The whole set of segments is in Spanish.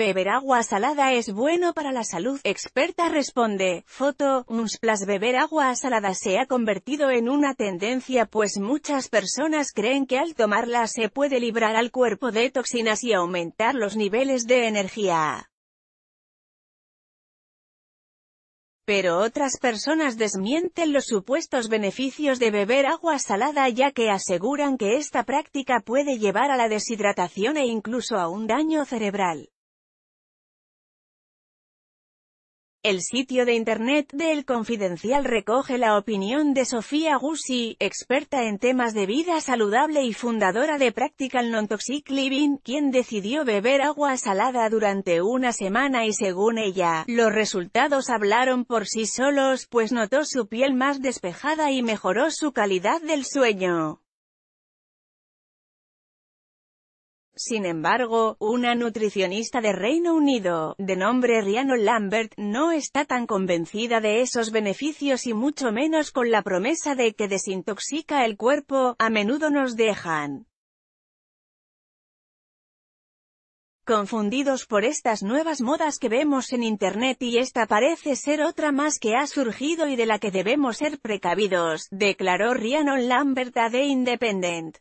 Beber agua salada es bueno para la salud, experta responde. Foto, Unsplash beber agua salada se ha convertido en una tendencia pues muchas personas creen que al tomarla se puede librar al cuerpo de toxinas y aumentar los niveles de energía. Pero otras personas desmienten los supuestos beneficios de beber agua salada ya que aseguran que esta práctica puede llevar a la deshidratación e incluso a un daño cerebral. El sitio de internet de El Confidencial recoge la opinión de Sofía Gussi, experta en temas de vida saludable y fundadora de Practical Non-Toxic Living, quien decidió beber agua salada durante una semana y según ella, los resultados hablaron por sí solos pues notó su piel más despejada y mejoró su calidad del sueño. Sin embargo, una nutricionista de Reino Unido, de nombre Rhiannon Lambert, no está tan convencida de esos beneficios y mucho menos con la promesa de que desintoxica el cuerpo, a menudo nos dejan confundidos por estas nuevas modas que vemos en Internet y esta parece ser otra más que ha surgido y de la que debemos ser precavidos, declaró Rhiannon Lambert a The Independent.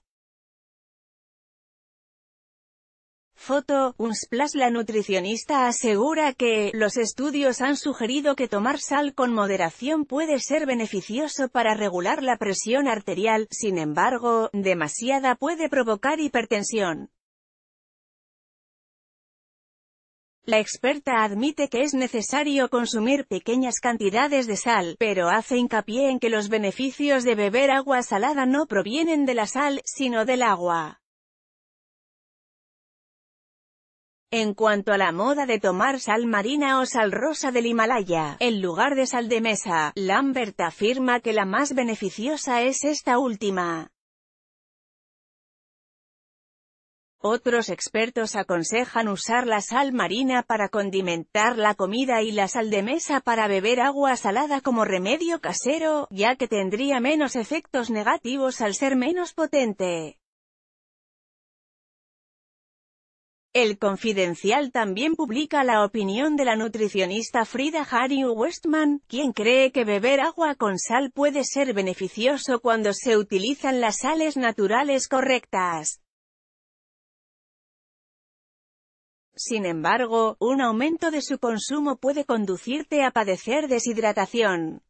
foto, Unsplash la nutricionista asegura que, los estudios han sugerido que tomar sal con moderación puede ser beneficioso para regular la presión arterial, sin embargo, demasiada puede provocar hipertensión. La experta admite que es necesario consumir pequeñas cantidades de sal, pero hace hincapié en que los beneficios de beber agua salada no provienen de la sal, sino del agua. En cuanto a la moda de tomar sal marina o sal rosa del Himalaya, en lugar de sal de mesa, Lambert afirma que la más beneficiosa es esta última. Otros expertos aconsejan usar la sal marina para condimentar la comida y la sal de mesa para beber agua salada como remedio casero, ya que tendría menos efectos negativos al ser menos potente. El Confidencial también publica la opinión de la nutricionista Frida Harry Westman, quien cree que beber agua con sal puede ser beneficioso cuando se utilizan las sales naturales correctas. Sin embargo, un aumento de su consumo puede conducirte a padecer deshidratación.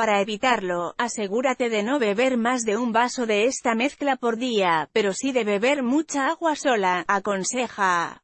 Para evitarlo, asegúrate de no beber más de un vaso de esta mezcla por día, pero sí de beber mucha agua sola, aconseja.